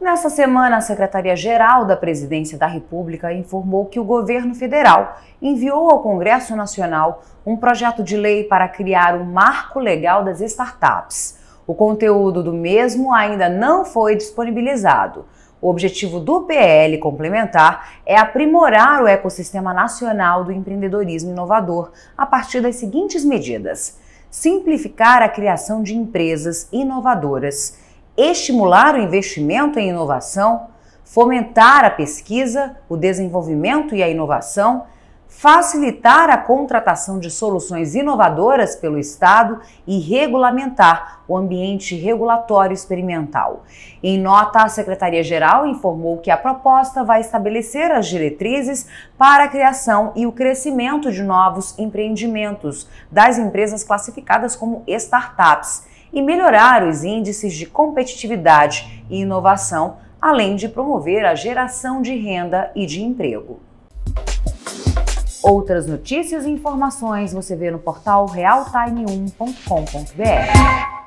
Nessa semana, a Secretaria-Geral da Presidência da República informou que o governo federal enviou ao Congresso Nacional um projeto de lei para criar o um marco legal das startups. O conteúdo do mesmo ainda não foi disponibilizado. O objetivo do PL complementar é aprimorar o ecossistema nacional do empreendedorismo inovador a partir das seguintes medidas: simplificar a criação de empresas inovadoras estimular o investimento em inovação, fomentar a pesquisa, o desenvolvimento e a inovação, facilitar a contratação de soluções inovadoras pelo Estado e regulamentar o ambiente regulatório experimental. Em nota, a Secretaria-Geral informou que a proposta vai estabelecer as diretrizes para a criação e o crescimento de novos empreendimentos das empresas classificadas como startups e melhorar os índices de competitividade e inovação, além de promover a geração de renda e de emprego. Outras notícias e informações você vê no portal realtime1.com.br.